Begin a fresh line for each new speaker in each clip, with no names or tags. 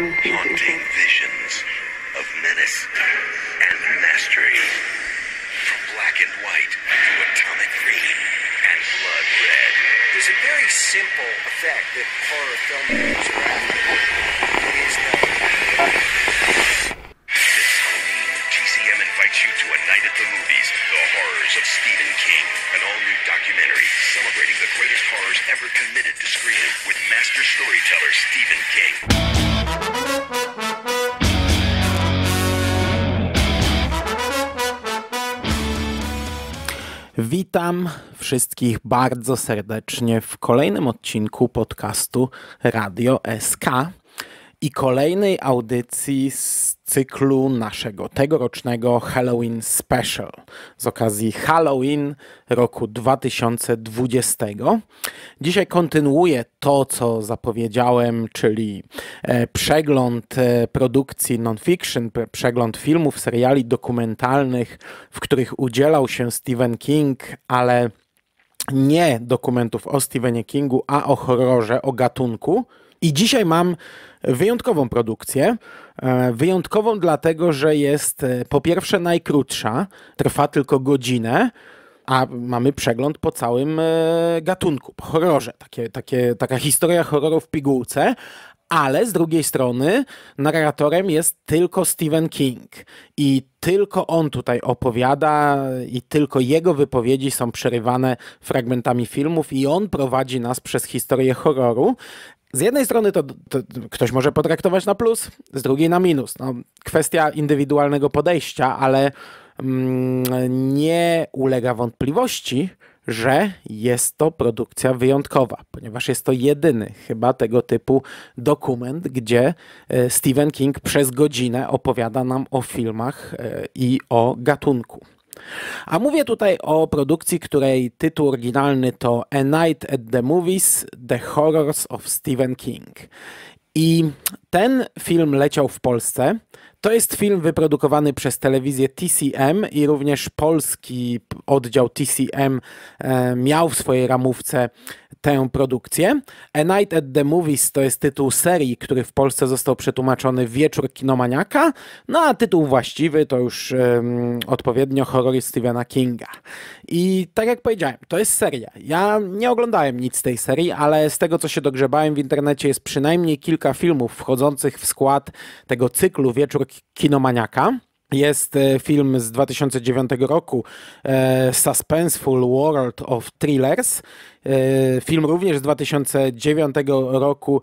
um, haunting visions of menace and mastery, from black and white to atomic green and blood red. There's a very simple effect that horror filmmakers are after. It is that. TCM invites you to a night at the movies, the horrors of Stephen King, an all-new documentary celebrating the greatest horrors ever committed to screen with master storyteller Stephen King. Witam wszystkich bardzo serdecznie w kolejnym odcinku podcastu Radio SK i kolejnej audycji z cyklu naszego tegorocznego Halloween Special z okazji Halloween roku 2020. Dzisiaj kontynuuję to, co zapowiedziałem, czyli e, przegląd e, produkcji non-fiction, przegląd filmów, seriali dokumentalnych, w których udzielał się Stephen King, ale nie dokumentów o Stephenie Kingu, a o horrorze, o gatunku. I dzisiaj mam wyjątkową produkcję. E, wyjątkową dlatego, że jest e, po pierwsze najkrótsza, trwa tylko godzinę, a mamy przegląd po całym e, gatunku, po horrorze. Takie, takie, taka historia horroru w pigułce, ale z drugiej strony narratorem jest tylko Stephen King i tylko on tutaj opowiada i tylko jego wypowiedzi są przerywane fragmentami filmów i on prowadzi nas przez historię horroru z jednej strony to, to, ktoś może potraktować na plus, z drugiej na minus. No, kwestia indywidualnego podejścia, ale mm, nie ulega wątpliwości, że jest to produkcja wyjątkowa, ponieważ jest to jedyny chyba tego typu dokument, gdzie e, Stephen King przez godzinę opowiada nam o filmach e, i o gatunku. A mówię tutaj o produkcji, której tytuł oryginalny to A Night at the Movies: The Horrors of Stephen King. I ten film leciał w Polsce. To jest film wyprodukowany przez telewizję TCM i również polski oddział TCM e, miał w swojej ramówce tę produkcję. A Night at the Movies to jest tytuł serii, który w Polsce został przetłumaczony Wieczór Kinomaniaka, no a tytuł właściwy to już um, odpowiednio horror Stephena Kinga. I tak jak powiedziałem, to jest seria. Ja nie oglądałem nic z tej serii, ale z tego co się dogrzebałem w internecie jest przynajmniej kilka filmów wchodzących w skład tego cyklu Wieczór Kinomaniaka. Jest e, film z 2009 roku, e, Suspenseful World of Thrillers. E, film również z 2009 roku,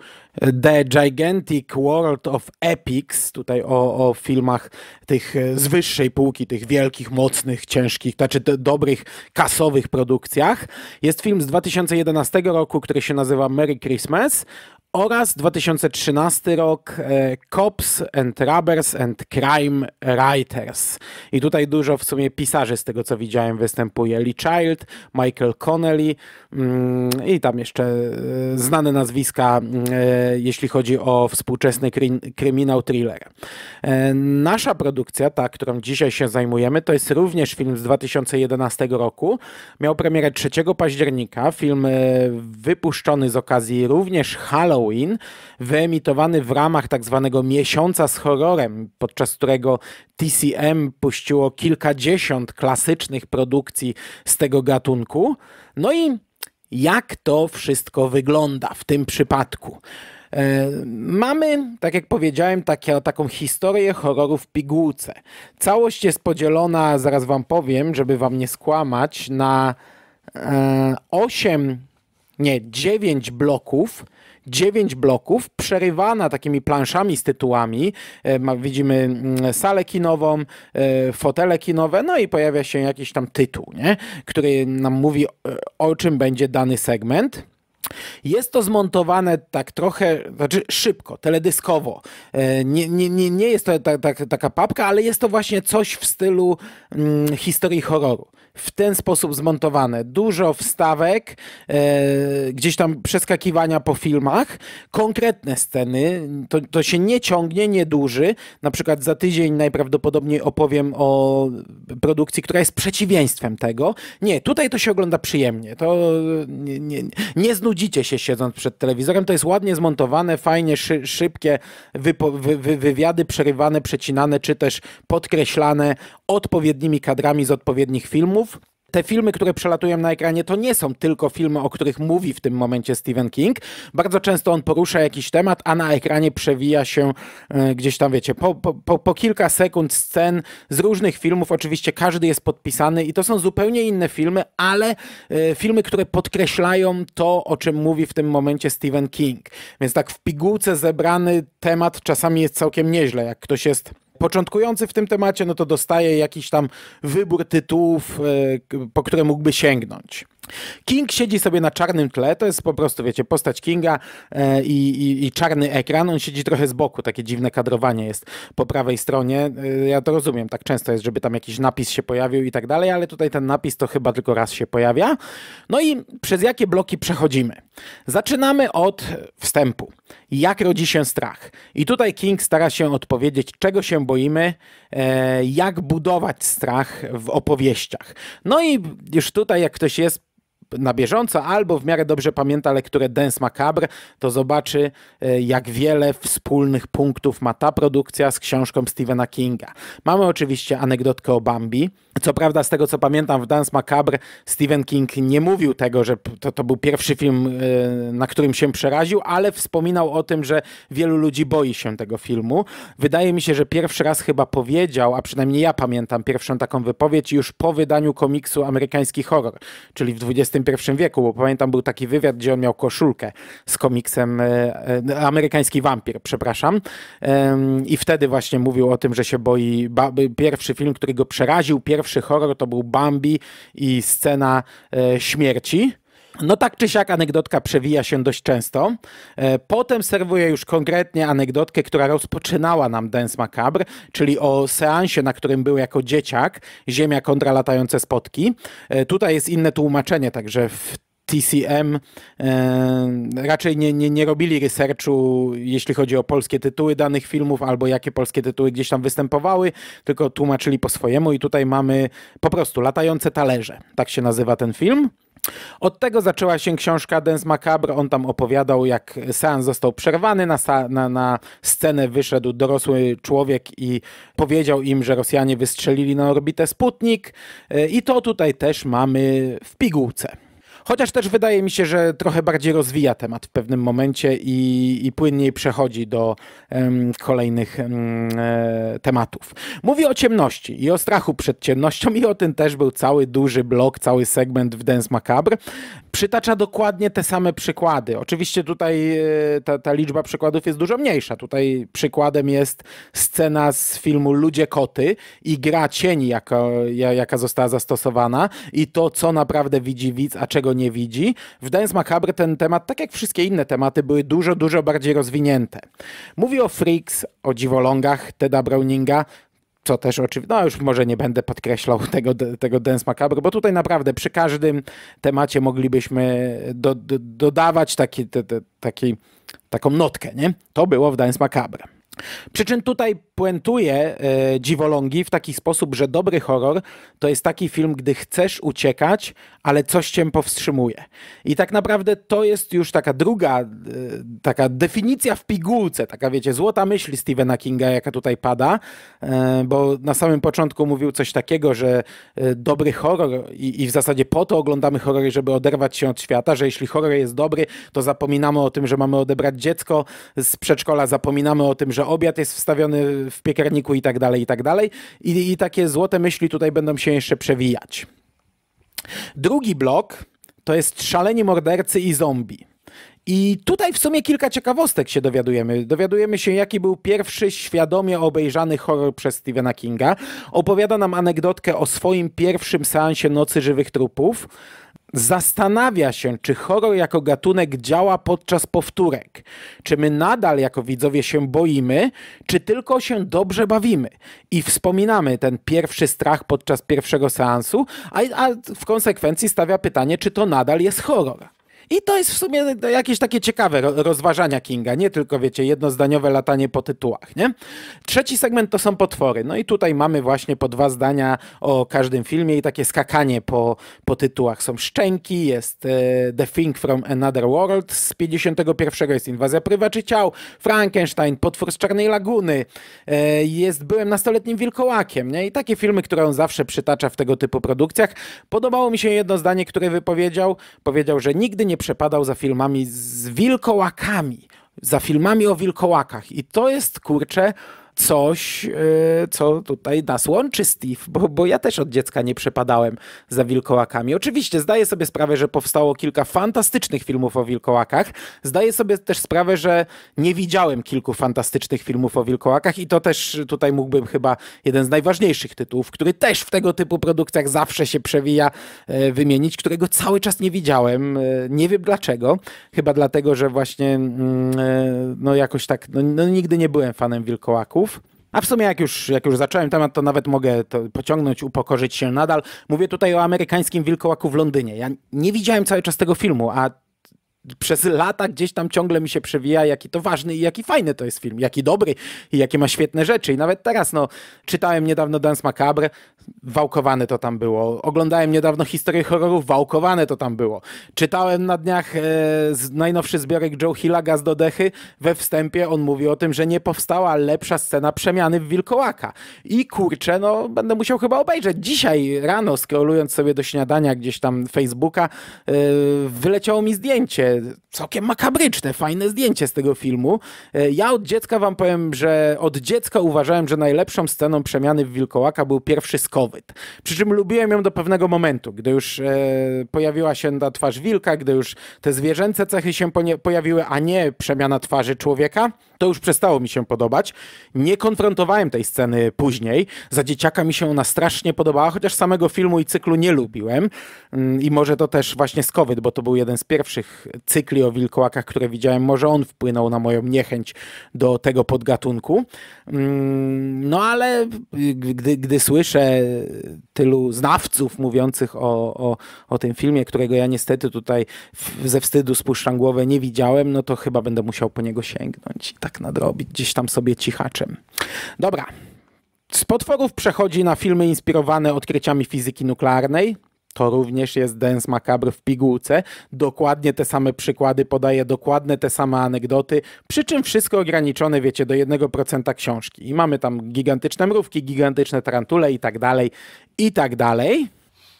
The Gigantic World of Epics. Tutaj o, o filmach tych z wyższej półki, tych wielkich, mocnych, ciężkich, znaczy dobrych, kasowych produkcjach. Jest film z 2011 roku, który się nazywa Merry Christmas oraz 2013 rok e, Cops and Robbers and Crime Writers. I tutaj dużo w sumie pisarzy z tego co widziałem występuje. Lee Child, Michael Connelly mm, i tam jeszcze e, znane nazwiska, mm, e, jeśli chodzi o współczesny kryminał thriller. Nasza produkcja, ta, którą dzisiaj się zajmujemy, to jest również film z 2011 roku. Miał premierę 3 października. Film wypuszczony z okazji również Halo Halloween, wyemitowany w ramach tak zwanego miesiąca z horrorem, podczas którego TCM puściło kilkadziesiąt klasycznych produkcji z tego gatunku. No i jak to wszystko wygląda w tym przypadku? E, mamy, tak jak powiedziałem, takie, taką historię horroru w pigułce. Całość jest podzielona, zaraz wam powiem, żeby wam nie skłamać, na 8, e, nie, 9 bloków dziewięć bloków, przerywana takimi planszami z tytułami. E, widzimy mm, salę kinową, e, fotele kinowe, no i pojawia się jakiś tam tytuł, nie? który nam mówi e, o czym będzie dany segment. Jest to zmontowane tak trochę, znaczy szybko, teledyskowo. Nie, nie, nie, nie jest to ta, ta, taka papka, ale jest to właśnie coś w stylu mm, historii horroru w ten sposób zmontowane. Dużo wstawek, e, gdzieś tam przeskakiwania po filmach, konkretne sceny, to, to się nie ciągnie, nie Na przykład za tydzień najprawdopodobniej opowiem o produkcji, która jest przeciwieństwem tego. Nie, tutaj to się ogląda przyjemnie. To nie, nie, nie znudzicie się siedząc przed telewizorem. To jest ładnie zmontowane, fajnie, szy, szybkie wypo, wy, wy, wywiady przerywane, przecinane, czy też podkreślane odpowiednimi kadrami z odpowiednich filmów te filmy, które przelatują na ekranie, to nie są tylko filmy, o których mówi w tym momencie Stephen King. Bardzo często on porusza jakiś temat, a na ekranie przewija się e, gdzieś tam, wiecie, po, po, po kilka sekund scen z różnych filmów. Oczywiście każdy jest podpisany i to są zupełnie inne filmy, ale e, filmy, które podkreślają to, o czym mówi w tym momencie Stephen King. Więc tak w pigułce zebrany temat czasami jest całkiem nieźle, jak ktoś jest początkujący w tym temacie, no to dostaje jakiś tam wybór tytułów, e, po które mógłby sięgnąć. King siedzi sobie na czarnym tle, to jest po prostu, wiecie, postać Kinga e, i, i, i, czarny ekran, on siedzi trochę z boku, takie dziwne kadrowanie jest po prawej stronie. E, ja to rozumiem, tak często jest, żeby tam jakiś napis się pojawił i tak dalej, ale tutaj ten napis to chyba tylko raz się pojawia. No i przez jakie bloki przechodzimy? Zaczynamy od wstępu. Jak rodzi się strach? I tutaj King stara się odpowiedzieć, czego się boimy, e, jak budować strach w opowieściach. No i już tutaj, jak ktoś jest na bieżąco albo w miarę dobrze pamięta lekturę Dance Macabre, to zobaczy, e, jak wiele wspólnych punktów ma ta produkcja z książką Stephena Kinga. Mamy oczywiście anegdotkę o Bambi, co prawda, z tego co pamiętam, w Dance Macabre Stephen King nie mówił tego, że to, to był pierwszy film, e, na którym się przeraził, ale wspominał o tym, że wielu ludzi boi się tego filmu. Wydaje mi się, że pierwszy raz chyba powiedział, a przynajmniej ja pamiętam pierwszą taką wypowiedź już po wydaniu komiksu Amerykański Horror, czyli w XXI wieku, bo pamiętam był taki wywiad, gdzie on miał koszulkę z komiksem e, e, Amerykański Wampir, przepraszam. I wtedy właśnie mówił o tym, że się boi. Pierwszy film, który go przeraził, pierwszy pierwszy horror to był Bambi i scena e, śmierci. No tak czy siak anegdotka przewija się dość często. E, potem serwuję już konkretnie anegdotkę, która rozpoczynała nam Dance Macabre, czyli o seansie, na którym był jako dzieciak Ziemia kontra latające spotki. E, tutaj jest inne tłumaczenie, także w TCM e, raczej nie, nie, nie robili researchu, jeśli chodzi o polskie tytuły danych filmów albo jakie polskie tytuły gdzieś tam występowały, tylko tłumaczyli po swojemu i tutaj mamy po prostu latające talerze. Tak się nazywa ten film. Od tego zaczęła się książka Dens Macabre. On tam opowiadał, jak seans został przerwany. Na, na, na, scenę wyszedł dorosły człowiek i powiedział im, że Rosjanie wystrzelili na orbitę Sputnik. E, I to tutaj też mamy w pigułce. Chociaż też wydaje mi się, że trochę bardziej rozwija temat w pewnym momencie i, i płynniej przechodzi do um, kolejnych um, tematów. Mówi o ciemności i o strachu przed ciemnością i o tym też był cały duży blok, cały segment w Dance Macabre. Przytacza dokładnie te same przykłady. Oczywiście tutaj e, ta, ta liczba przykładów jest dużo mniejsza. Tutaj przykładem jest scena z filmu Ludzie Koty i gra cieni, jaka, jaka została zastosowana i to, co naprawdę widzi widz, a czego nie widzi. W Dance Macabre ten temat, tak jak wszystkie inne tematy, były dużo, dużo bardziej rozwinięte. Mówi o freaks, o dziwolągach Teda Browninga, co też oczywiście, no już może nie będę podkreślał tego, tego Dance Macabre, bo tutaj naprawdę przy każdym temacie moglibyśmy do, do, dodawać taki, te, te, taki, taką notkę, nie? To było w Dance Macabre. Przy czym tutaj puentuje y, dziwolągi w taki sposób, że dobry horror to jest taki film, gdy chcesz uciekać, ale coś cię powstrzymuje. I tak naprawdę to jest już taka druga, e, taka definicja w pigułce, taka wiecie, złota myśl Stephena Kinga, jaka tutaj pada, e, bo na samym początku mówił coś takiego, że e, dobry horror i, i w zasadzie po to oglądamy horrory, żeby oderwać się od świata, że jeśli horror jest dobry, to zapominamy o tym, że mamy odebrać dziecko z przedszkola, zapominamy o tym, że obiad jest wstawiony w piekarniku i tak dalej, i tak dalej. I, i takie złote myśli tutaj będą się jeszcze przewijać. Drugi blok to jest szaleni mordercy i zombie. I tutaj w sumie kilka ciekawostek się dowiadujemy. Dowiadujemy się, jaki był pierwszy świadomie obejrzany horror przez Stephena Kinga. Opowiada nam anegdotkę o swoim pierwszym seansie Nocy Żywych Trupów zastanawia się, czy horror jako gatunek działa podczas powtórek. Czy my nadal jako widzowie się boimy, czy tylko się dobrze bawimy i wspominamy ten pierwszy strach podczas pierwszego seansu, a, a w konsekwencji stawia pytanie, czy to nadal jest horror. I to jest w sumie no, jakieś takie ciekawe rozważania Kinga, nie tylko, wiecie, jednozdaniowe latanie po tytułach, nie? Trzeci segment to są potwory. No i tutaj mamy właśnie po dwa zdania o każdym filmie i takie skakanie po, po tytułach. Są Szczęki, jest e, The Thing from Another World z 51 jest Inwazja Prywaczy Ciał, Frankenstein, Potwór z Czarnej Laguny, e, jest Byłem nastoletnim wilkołakiem, nie? I takie filmy, które on zawsze przytacza w tego typu produkcjach. Podobało mi się jedno zdanie, które wypowiedział. Powiedział, że nigdy nie przepadał za filmami z wilkołakami, za filmami o wilkołakach. I to jest, kurczę, coś, e, co tutaj nas łączy, Steve, bo, bo ja też od dziecka nie przepadałem za wilkołakami. Oczywiście zdaję sobie sprawę, że powstało kilka fantastycznych filmów o wilkołakach. Zdaję sobie też sprawę, że nie widziałem kilku fantastycznych filmów o wilkołakach i to też tutaj mógłbym chyba jeden z najważniejszych tytułów, który też w tego typu produkcjach zawsze się przewija, e, wymienić, którego cały czas nie widziałem. E, nie wiem dlaczego. Chyba dlatego, że właśnie mm, no jakoś tak, no, no nigdy nie byłem fanem wilkołaków. A w sumie jak już, jak już zacząłem temat, to nawet mogę to pociągnąć, upokorzyć się nadal. Mówię tutaj o amerykańskim wilkołaku w Londynie. Ja nie widziałem cały czas tego filmu, a przez lata gdzieś tam ciągle mi się przewija, jaki to ważny i jaki fajny to jest film, jaki dobry i jakie ma świetne rzeczy. I nawet teraz, no, czytałem niedawno Dance Macabre, wałkowane to tam było. Oglądałem niedawno historię horrorów, wałkowane to tam było. Czytałem na dniach e, najnowszy zbiorek Joe Hilla, Gaz do Dechy. We wstępie on mówi o tym, że nie powstała lepsza scena przemiany w Wilkołaka. I kurczę, no, będę musiał chyba obejrzeć. Dzisiaj rano, scrollując sobie do śniadania gdzieś tam Facebooka, e, wyleciało mi zdjęcie całkiem makabryczne, fajne zdjęcie z tego filmu. E, ja od dziecka wam powiem, że od dziecka uważałem, że najlepszą sceną przemiany w Wilkołaka był pierwszy skowyt. Przy czym lubiłem ją do pewnego momentu, gdy już e, pojawiła się ta twarz wilka, gdy już te zwierzęce cechy się pojawiły, a nie przemiana twarzy człowieka. To już przestało mi się podobać. Nie konfrontowałem tej sceny później. Za dzieciaka mi się ona strasznie podobała, chociaż samego filmu i cyklu nie lubiłem. Mm, I może to też właśnie z COVID, bo to był jeden z pierwszych cykli o wilkołakach, które widziałem. Może on wpłynął na moją niechęć do tego podgatunku. Mm, no ale gdy, gdy słyszę tylu znawców mówiących o, o, o tym filmie, którego ja niestety tutaj ze wstydu spuszczam głowę nie widziałem, no to chyba będę musiał po niego sięgnąć tak nadrobić gdzieś tam sobie cichaczem. Dobra. Z potworów przechodzi na filmy inspirowane odkryciami fizyki nuklearnej. To również jest Dance Macabre w pigułce. Dokładnie te same przykłady podaje, dokładnie te same anegdoty, przy czym wszystko ograniczone, wiecie, do 1% książki. I mamy tam gigantyczne mrówki, gigantyczne tarantule i tak dalej, i tak dalej.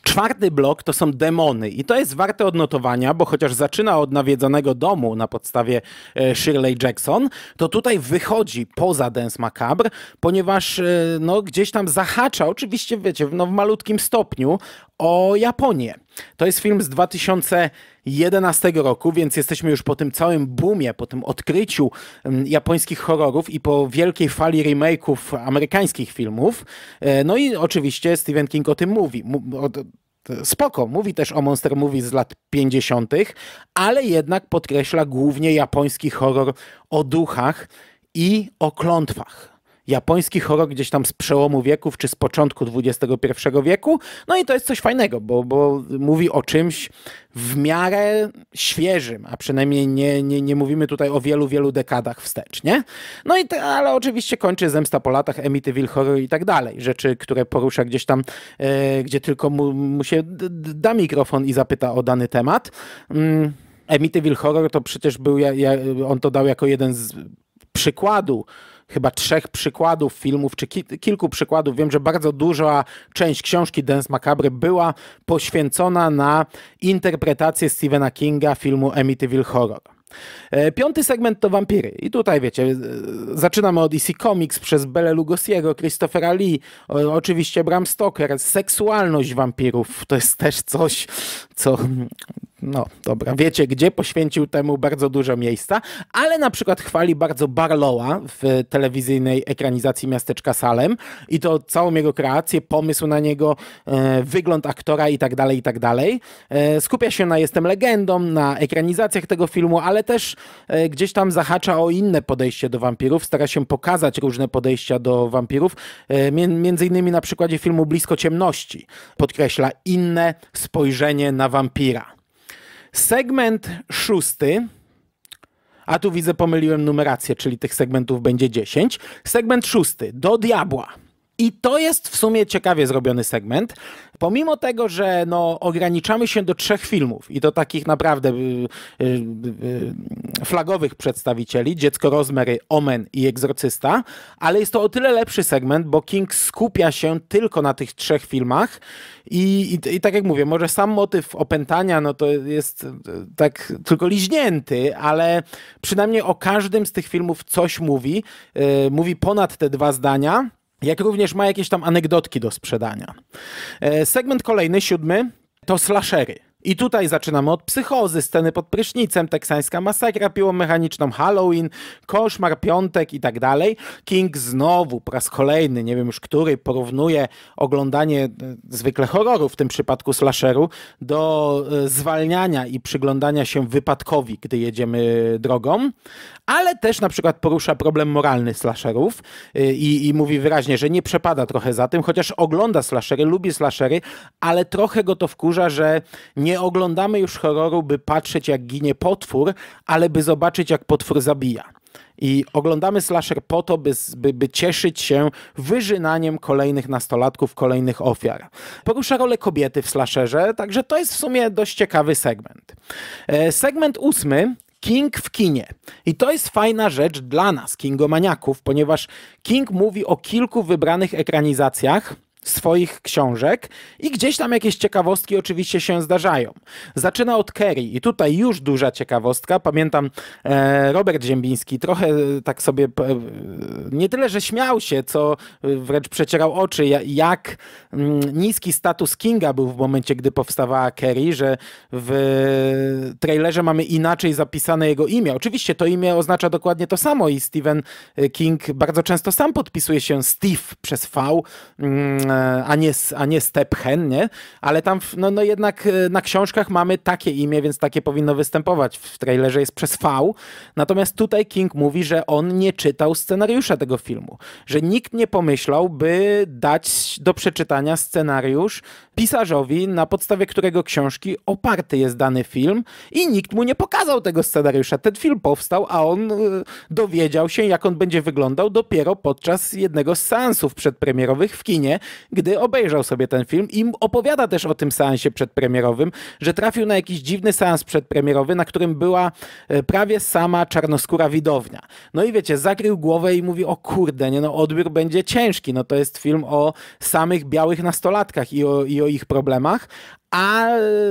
Czwarty blok to są demony i to jest warte odnotowania, bo chociaż zaczyna od nawiedzonego domu na podstawie e, Shirley Jackson, to tutaj wychodzi poza Dance Macabre, ponieważ e, no, gdzieś tam zahacza, oczywiście wiecie, no, w malutkim stopniu o Japonię. To jest film z 2011 roku, więc jesteśmy już po tym całym boomie, po tym odkryciu mm, japońskich horrorów i po wielkiej fali remake'ów amerykańskich filmów. E, no i oczywiście Stephen King o tym mówi spoko, mówi też o Monster Movie z lat 50., ale jednak podkreśla głównie japoński horror o duchach i o klątwach japoński horror gdzieś tam z przełomu wieków czy z początku XXI wieku. No i to jest coś fajnego, bo, bo mówi o czymś w miarę świeżym, a przynajmniej nie, nie, nie mówimy tutaj o wielu, wielu dekadach wstecz, nie? No i te, ale oczywiście kończy Zemsta po latach, Emityville Horror i tak dalej. Rzeczy, które porusza gdzieś tam, e, gdzie tylko mu, mu się da mikrofon i zapyta o dany temat. Yy. Mm, Emityville Horror to przecież był, ja, ja, on to dał jako jeden z przykładu chyba trzech przykładów filmów, czy ki kilku przykładów. Wiem, że bardzo duża część książki Dance Macabre była poświęcona na interpretację Stephena Kinga filmu Amityville Horror. E, piąty segment to wampiry. I tutaj wiecie, e, zaczynamy od DC e Comics przez Bele Lugosiego, Christophera Lee, oczywiście Bram Stoker, seksualność wampirów. To jest też coś, co no dobra, wiecie gdzie, poświęcił temu bardzo dużo miejsca, ale na przykład chwali bardzo Barlowa w telewizyjnej ekranizacji Miasteczka Salem i to całą jego kreację, pomysł na niego, e, wygląd aktora i tak dalej, i tak dalej. E, skupia się na Jestem Legendą, na ekranizacjach tego filmu, ale też e, gdzieś tam zahacza o inne podejście do wampirów, stara się pokazać różne podejścia do wampirów, między innymi na przykładzie filmu Blisko Ciemności. Podkreśla inne spojrzenie na wampira. Segment szósty. A tu widzę, pomyliłem numerację, czyli tych segmentów będzie 10. Segment szósty. Do diabła. I to jest w sumie ciekawie zrobiony segment. Pomimo tego, że no, ograniczamy się do trzech filmów i do takich naprawdę y, y, y, y, flagowych przedstawicieli, Dziecko Rozmery, Omen i Egzorcysta, ale jest to o tyle lepszy segment, bo King skupia się tylko na tych trzech filmach i, i, i tak jak mówię, może sam motyw opętania no to jest y, tak tylko liźnięty, ale przynajmniej o każdym z tych filmów coś mówi, y, mówi ponad te dwa zdania jak również ma jakieś tam anegdotki do sprzedania. E, segment kolejny, siódmy, to slashery. I tutaj zaczynamy od psychozy, sceny pod prysznicem, teksańska masakra piłą mechaniczną, Halloween, koszmar, piątek i tak dalej. King znowu, po raz kolejny, nie wiem już który, porównuje oglądanie e, zwykle horroru, w tym przypadku slasheru, do e, zwalniania i przyglądania się wypadkowi, gdy jedziemy drogą, ale też na przykład porusza problem moralny slasherów e, i, i mówi wyraźnie, że nie przepada trochę za tym, chociaż ogląda slashery, lubi slashery, ale trochę go to wkurza, że nie nie oglądamy już horroru, by patrzeć jak ginie potwór, ale by zobaczyć jak potwór zabija. I oglądamy slasher po to, by, by, by, cieszyć się wyżynaniem kolejnych nastolatków, kolejnych ofiar. Porusza rolę kobiety w slasherze, także to jest w sumie dość ciekawy segment. E, segment ósmy King w kinie. I to jest fajna rzecz dla nas, kingomaniaków, ponieważ King mówi o kilku wybranych ekranizacjach, swoich książek i gdzieś tam jakieś ciekawostki oczywiście się zdarzają. Zaczyna od Kerry i tutaj już duża ciekawostka. Pamiętam e, Robert Ziembiński trochę e, tak sobie e, nie tyle, że śmiał się, co wręcz przecierał oczy, jak mm, niski status Kinga był w momencie, gdy powstawała Kerry, że w trailerze mamy inaczej zapisane jego imię. Oczywiście to imię oznacza dokładnie to samo i Stephen King bardzo często sam podpisuje się Steve przez V mm, a nie, a nie Stephen, nie? Ale tam, no, no jednak e, na książkach mamy takie imię, więc takie powinno występować. W trailerze jest przez V. Natomiast tutaj King mówi, że on nie czytał scenariusza tego filmu. Że nikt nie pomyślał, by dać do przeczytania scenariusz pisarzowi, na podstawie którego książki oparty jest dany film i nikt mu nie pokazał tego scenariusza. Ten film powstał, a on e, dowiedział się, jak on będzie wyglądał dopiero podczas jednego z seansów przedpremierowych w kinie gdy obejrzał sobie ten film i opowiada też o tym seansie przedpremierowym, że trafił na jakiś dziwny seans przedpremierowy, na którym była e, prawie sama czarnoskóra widownia. No i wiecie, zakrył głowę i mówi, o kurde, nie no, odbiór będzie ciężki, no to jest film o samych białych nastolatkach i o, i o ich problemach, a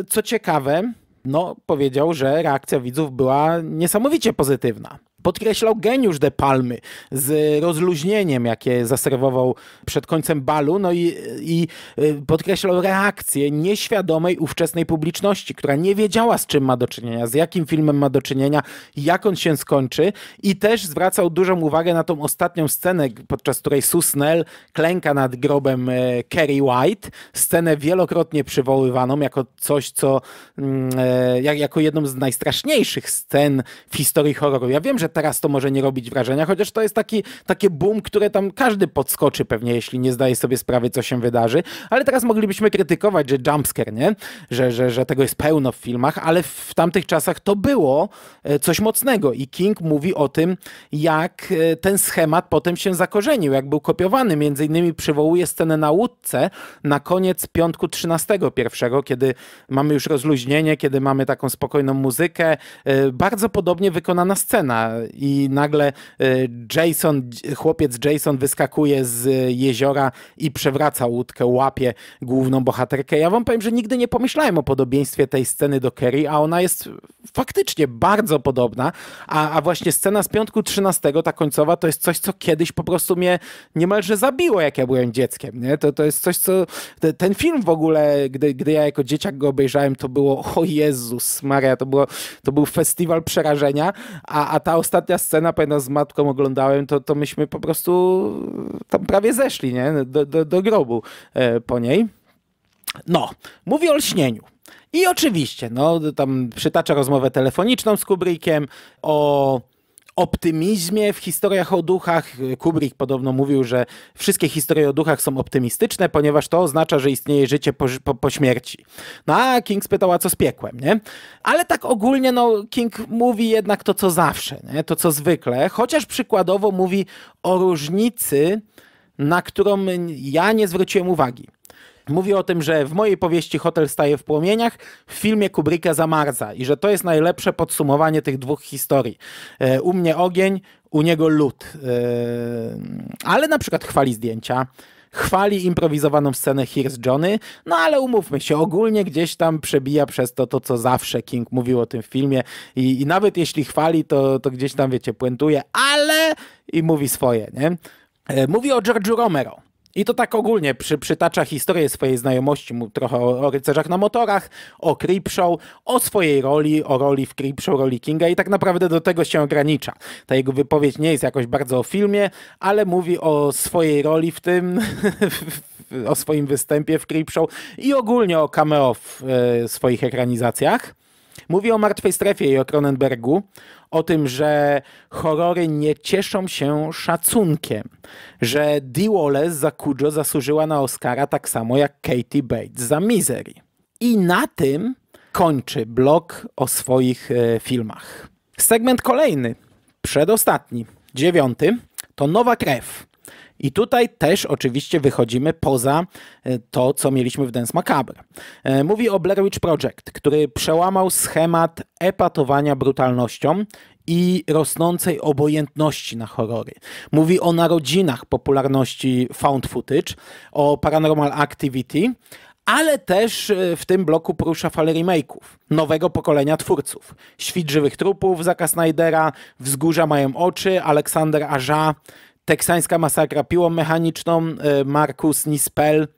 co ciekawe, no powiedział, że reakcja widzów była niesamowicie pozytywna podkreślał geniusz De Palmy z rozluźnieniem, jakie zaserwował przed końcem balu, no i, i y, podkreślał reakcję nieświadomej ówczesnej publiczności, która nie wiedziała z czym ma do czynienia, z jakim filmem ma do czynienia, jak on się skończy i też zwracał dużą uwagę na tą ostatnią scenę, podczas której Susnell klęka nad grobem Kerry White, scenę wielokrotnie przywoływaną jako coś, co mm, e, jako jedną z najstraszniejszych scen w historii horroru. Ja wiem, że teraz to może nie robić wrażenia, chociaż to jest taki, takie boom, które tam każdy podskoczy pewnie, jeśli nie zdaje sobie sprawy, co się wydarzy, ale teraz moglibyśmy krytykować, że jumpscare, nie? Że, że, że tego jest pełno w filmach, ale w tamtych czasach to było e, coś mocnego i King mówi o tym, jak e, ten schemat potem się zakorzenił, jak był kopiowany, między innymi przywołuje scenę na łódce na koniec piątku 13 pierwszego, kiedy mamy już rozluźnienie, kiedy mamy taką spokojną muzykę, e, bardzo podobnie wykonana scena i nagle y, Jason, chłopiec Jason wyskakuje z jeziora i przewraca łódkę, łapie główną bohaterkę. Ja wam powiem, że nigdy nie pomyślałem o podobieństwie tej sceny do Kerry, a ona jest faktycznie bardzo podobna. A, a właśnie scena z piątku 13, ta końcowa, to jest coś, co kiedyś po prostu mnie niemalże zabiło, jak ja byłem dzieckiem. Nie? To, to jest coś, co. ten film w ogóle, gdy, gdy ja jako dzieciak go obejrzałem, to było, o Jezus Maria, to, było, to był festiwal przerażenia, a, a ta ostatnia scena, pamiętam z matką oglądałem, to, to myśmy po prostu tam prawie zeszli, nie? Do, do, do grobu e, po niej. No, mówi o lśnieniu. I oczywiście, no, tam przytacza rozmowę telefoniczną z Kubrykiem o optymizmie w historiach o duchach. Kubrick podobno mówił, że wszystkie historie o duchach są optymistyczne, ponieważ to oznacza, że istnieje życie po, po, po śmierci. No a King spytała, co z piekłem, nie? Ale tak ogólnie, no, King mówi jednak to, co zawsze, nie? to, co zwykle, chociaż przykładowo mówi o różnicy, na którą ja nie zwróciłem uwagi. Mówię o tym, że w mojej powieści Hotel staje w płomieniach, w filmie Kubryka zamarza i że to jest najlepsze podsumowanie tych dwóch historii. E, u mnie ogień, u niego lód. E, ale na przykład chwali zdjęcia, chwali improwizowaną scenę Here's Johnny, no ale umówmy się, ogólnie gdzieś tam przebija przez to, to co zawsze King mówił o tym filmie i, i nawet jeśli chwali, to, to gdzieś tam, wiecie, puentuje, ale i mówi swoje, nie? E, mówi o George'u Romero i to tak ogólnie przy, przytacza historię swojej znajomości, mu trochę o, o rycerzach na motorach, o Creepshow, o swojej roli, o roli w Creepshow, roli Kinga i tak naprawdę do tego się ogranicza. Ta jego wypowiedź nie jest jakoś bardzo o filmie, ale mówi o swojej roli w tym, o swoim występie w Creepshow i ogólnie o cameo w e, swoich ekranizacjach. Mówi o martwej strefie i o Cronenbergu, o tym, że horrory nie cieszą się szacunkiem, że Dee Wallace za Cujo zasłużyła na Oscara tak samo jak Katie Bates za Misery. I na tym kończy blog o swoich e, filmach. Segment kolejny, przedostatni, dziewiąty, to Nowa Krew. I tutaj też oczywiście wychodzimy poza e, to, co mieliśmy w Dance Macabre. E, mówi o Blair Witch Project, który przełamał schemat epatowania brutalnością i rosnącej obojętności na horrory. Mówi o narodzinach popularności found footage, o paranormal activity, ale też e, w tym bloku porusza falę remake'ów, nowego pokolenia twórców. Świt żywych trupów Zaka Snydera, Wzgórza mają oczy, Aleksander Aja, Teksańska masakra piłą mechaniczną, e, Markus Nispel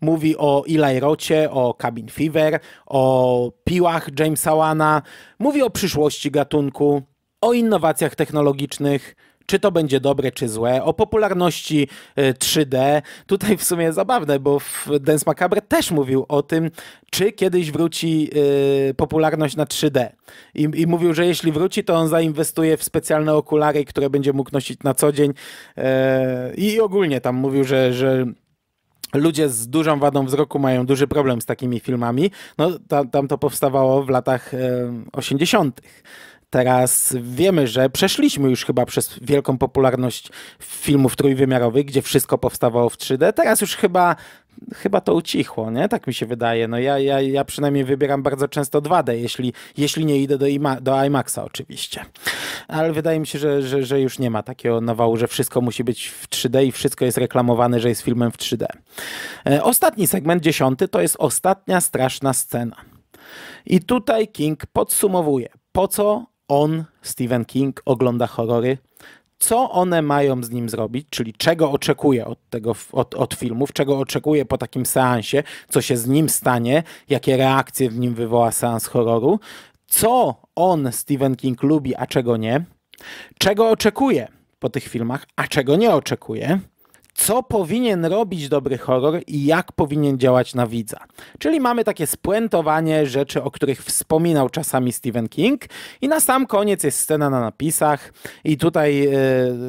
mówi o Eli Rocie, o Cabin Fever, o piłach Jamesa Wana, mówi o przyszłości gatunku, o innowacjach technologicznych, czy to będzie dobre, czy złe, o popularności 3D. Y, Tutaj w sumie zabawne, bo Dance Macabre też mówił o tym, czy kiedyś wróci y, popularność na 3D. I, I, mówił, że jeśli wróci, to on zainwestuje w specjalne okulary, które będzie mógł nosić na co dzień. Y, I ogólnie tam mówił, że, że ludzie z dużą wadą wzroku mają duży problem z takimi filmami. No, tam, tam to powstawało w latach 80. Teraz wiemy, że przeszliśmy już chyba przez wielką popularność filmów trójwymiarowych, gdzie wszystko powstawało w 3D. Teraz już chyba chyba to ucichło, nie? Tak mi się wydaje. No ja, ja, ja przynajmniej wybieram bardzo często 2D, jeśli, jeśli nie idę do, ima, do IMAXa oczywiście. Ale wydaje mi się, że, że, że już nie ma takiego nawału, że wszystko musi być w 3D i wszystko jest reklamowane, że jest filmem w 3D. E, ostatni segment, dziesiąty, to jest ostatnia straszna scena. I tutaj King podsumowuje, po co on, Stephen King, ogląda horrory, co one mają z nim zrobić, czyli czego oczekuje od, tego, od, od filmów, czego oczekuje po takim seansie, co się z nim stanie, jakie reakcje w nim wywoła seans horroru, co on, Stephen King, lubi, a czego nie, czego oczekuje po tych filmach, a czego nie oczekuje, co powinien robić dobry horror i jak powinien działać na widza. Czyli mamy takie spuentowanie rzeczy, o których wspominał czasami Stephen King i na sam koniec jest scena na napisach i tutaj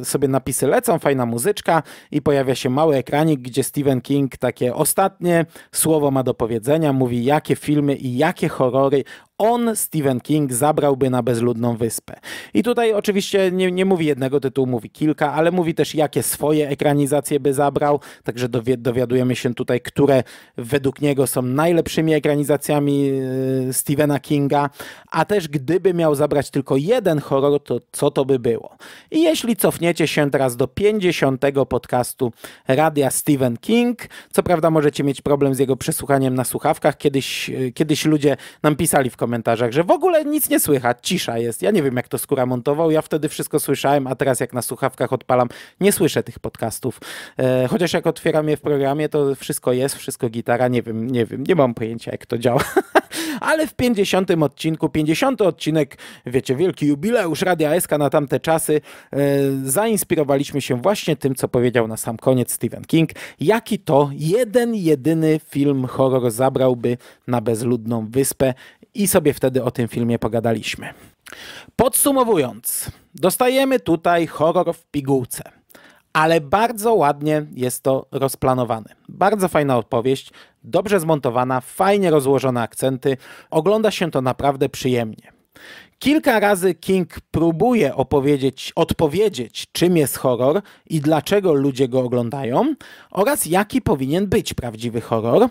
y, sobie napisy lecą, fajna muzyczka i pojawia się mały ekranik, gdzie Stephen King takie ostatnie słowo ma do powiedzenia, mówi jakie filmy i jakie horrory on, Stephen King, zabrałby na bezludną wyspę. I tutaj oczywiście nie, nie mówi jednego tytułu, mówi kilka, ale mówi też, jakie swoje ekranizacje by zabrał, także dowi dowiadujemy się tutaj, które według niego są najlepszymi ekranizacjami e, Stephena Kinga, a też gdyby miał zabrać tylko jeden horror, to co to by było? I jeśli cofniecie się teraz do 50 podcastu Radia Stephen King, co prawda możecie mieć problem z jego przesłuchaniem na słuchawkach, kiedyś, e, kiedyś ludzie nam pisali w komentarzach, komentarzach, że w ogóle nic nie słychać, cisza jest. Ja nie wiem, jak to skóra montował. Ja wtedy wszystko słyszałem, a teraz jak na słuchawkach odpalam, nie słyszę tych podcastów. E, chociaż jak otwieram je w programie, to wszystko jest, wszystko gitara. Nie wiem, nie wiem, nie mam pojęcia, jak to działa. Ale w 50 odcinku, 50 odcinek, wiecie, wielki jubileusz Radia SK na tamte czasy, e, zainspirowaliśmy się właśnie tym, co powiedział na sam koniec Stephen King. Jaki to jeden, jedyny film horror zabrałby na bezludną wyspę? i sobie wtedy o tym filmie pogadaliśmy. Podsumowując, dostajemy tutaj horror w pigułce ale bardzo ładnie jest to rozplanowane. Bardzo fajna opowieść, dobrze zmontowana, fajnie rozłożone akcenty, ogląda się to naprawdę przyjemnie. Kilka razy King próbuje opowiedzieć, odpowiedzieć, czym jest horror i dlaczego ludzie go oglądają, oraz jaki powinien być prawdziwy horror.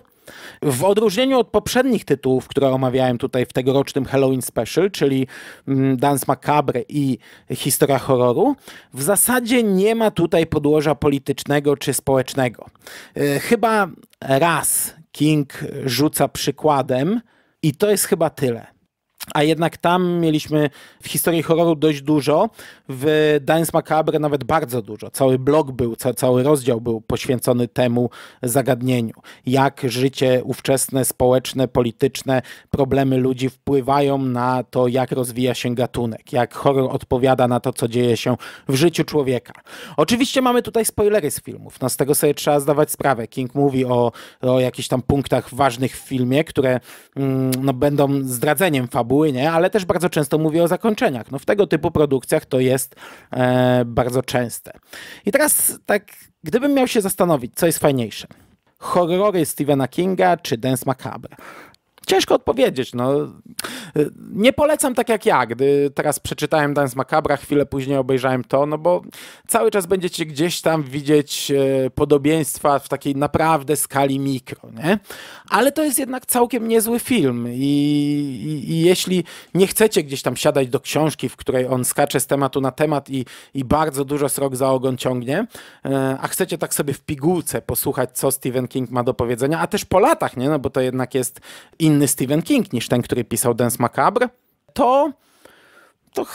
W odróżnieniu od poprzednich tytułów, które omawiałem tutaj w tegorocznym Halloween Special, czyli mm, Dance Macabre i Historia horroru, w zasadzie nie ma tutaj podłoża politycznego czy społecznego. E, chyba raz King rzuca przykładem i to jest chyba tyle a jednak tam mieliśmy w historii horroru dość dużo, w Dance Macabre nawet bardzo dużo. Cały blog był, ca cały rozdział był poświęcony temu zagadnieniu. Jak życie ówczesne, społeczne, polityczne, problemy ludzi wpływają na to, jak rozwija się gatunek, jak horror odpowiada na to, co dzieje się w życiu człowieka. Oczywiście mamy tutaj spoilery z filmów, no z tego sobie trzeba zdawać sprawę. King mówi o, o jakichś tam punktach ważnych w filmie, które mm, no, będą zdradzeniem fabuły, nie? ale też bardzo często mówię o zakończeniach. No w tego typu produkcjach to jest e, bardzo częste. I teraz tak, gdybym miał się zastanowić, co jest fajniejsze horrory Stephena Kinga czy Dance Macabre ciężko odpowiedzieć. No. Y, nie polecam tak jak ja, gdy teraz przeczytałem Dance Macabra, chwilę później obejrzałem to, no bo cały czas będziecie gdzieś tam widzieć y, podobieństwa w takiej naprawdę skali mikro, nie? Ale to jest jednak całkiem niezły film i, i, i jeśli nie chcecie gdzieś tam siadać do książki, w której on skacze z tematu na temat i, i bardzo dużo srok za ogon ciągnie, y, a chcecie tak sobie w pigułce posłuchać, co Stephen King ma do powiedzenia, a też po latach, nie? No bo to jednak jest inny inny Stephen King niż ten, który pisał Dance Macabre, to to,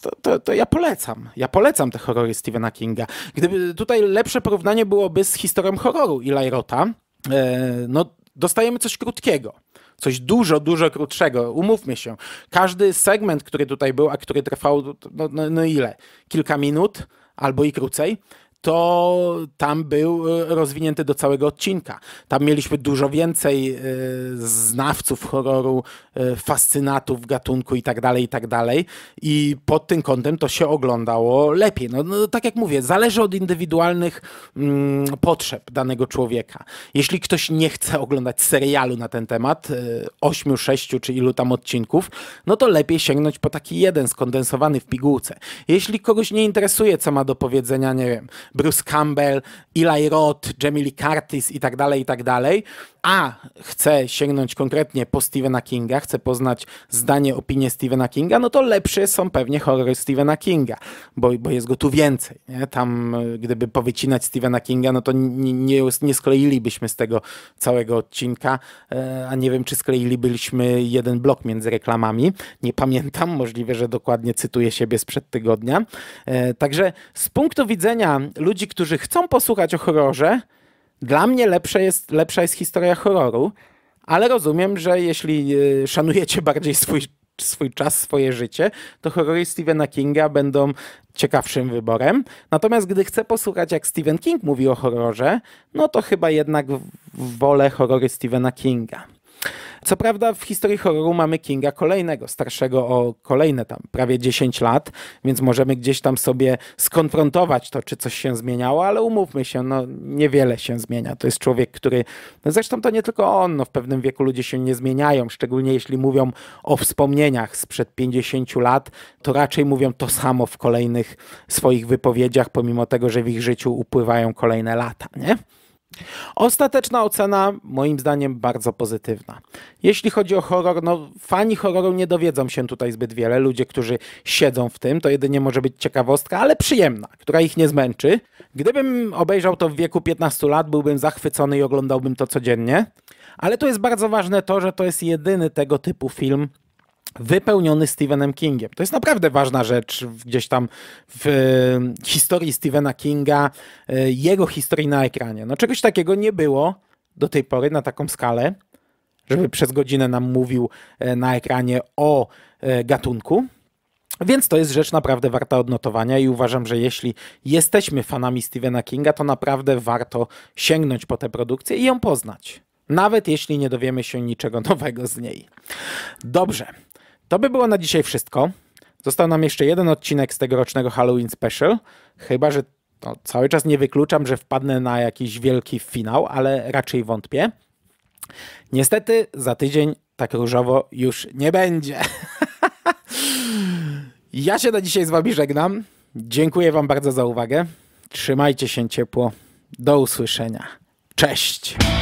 to, to, to, ja polecam. Ja polecam te horrory Stephena Kinga. Gdyby tutaj lepsze porównanie byłoby z historią horroru Eli Rota, e, no dostajemy coś krótkiego. Coś dużo, dużo krótszego. Umówmy się. Każdy segment, który tutaj był, a który trwał, no, no, no ile? Kilka minut albo i krócej, to tam był e, rozwinięty do całego odcinka. Tam mieliśmy dużo więcej e, znawców horroru, e, fascynatów gatunku i tak dalej, i tak dalej. I pod tym kątem to się oglądało lepiej. No, no tak jak mówię, zależy od indywidualnych mm, potrzeb danego człowieka. Jeśli ktoś nie chce oglądać serialu na ten temat, ośmiu, sześciu czy ilu tam odcinków, no to lepiej sięgnąć po taki jeden skondensowany w pigułce. Jeśli kogoś nie interesuje, co ma do powiedzenia, nie wiem, Bruce Campbell, Eli Roth, Jamie Lee Curtis i tak dalej, i tak dalej. A chce sięgnąć konkretnie po Stephena Kinga, chce poznać zdanie, opinię Stephena Kinga, no to lepsze są pewnie horrory Stephena Kinga, bo, bo jest go tu więcej. Nie? Tam, e, gdyby powycinać Stephena Kinga, no to nie, nie, nie skleilibyśmy z tego całego odcinka, e, a nie wiem, czy skleilibyśmy jeden blok między reklamami. Nie pamiętam, możliwe, że dokładnie cytuję siebie sprzed tygodnia. E, także z punktu widzenia ludzi, którzy chcą posłuchać o horrorze, dla mnie lepsze jest, lepsza jest historia horroru, ale rozumiem, że jeśli e, szanujecie bardziej swój, swój czas, swoje życie, to horrory Stephena Kinga będą ciekawszym wyborem. Natomiast gdy chcę posłuchać, jak Stephen King mówi o horrorze, no to chyba jednak wolę horrory Stephena Kinga. Co prawda w historii horroru mamy Kinga kolejnego, starszego o kolejne tam prawie 10 lat, więc możemy gdzieś tam sobie skonfrontować to, czy coś się zmieniało, ale umówmy się, no niewiele się zmienia. To jest człowiek, który, no zresztą to nie tylko on, no w pewnym wieku ludzie się nie zmieniają, szczególnie jeśli mówią o wspomnieniach sprzed 50 lat, to raczej mówią to samo w kolejnych swoich wypowiedziach, pomimo tego, że w ich życiu upływają kolejne lata, nie? Ostateczna ocena, moim zdaniem, bardzo pozytywna. Jeśli chodzi o horror, no fani horroru nie dowiedzą się tutaj zbyt wiele. Ludzie, którzy siedzą w tym, to jedynie może być ciekawostka, ale przyjemna, która ich nie zmęczy. Gdybym obejrzał to w wieku 15 lat, byłbym zachwycony i oglądałbym to codziennie. Ale tu jest bardzo ważne to, że to jest jedyny tego typu film, wypełniony Stephenem Kingiem. To jest naprawdę ważna rzecz gdzieś tam w e, historii Stephena Kinga, e, jego historii na ekranie. No czegoś takiego nie było do tej pory na taką skalę, żeby przez godzinę nam mówił e, na ekranie o gatunku. Więc to jest rzecz naprawdę warta odnotowania i uważam, że jeśli jesteśmy fanami Stephena Kinga, to naprawdę warto sięgnąć po tę produkcję i ją poznać. Nawet jeśli nie dowiemy się niczego nowego z niej. Dobrze, to by było na dzisiaj wszystko. Został nam jeszcze jeden odcinek z tegorocznego Halloween Special. Chyba, że no, cały czas nie wykluczam, że wpadnę na jakiś wielki finał, ale raczej wątpię. Niestety za tydzień tak różowo już nie będzie. ja się na dzisiaj z Wami żegnam. Dziękuję Wam bardzo za uwagę. Trzymajcie się ciepło. Do usłyszenia. Cześć!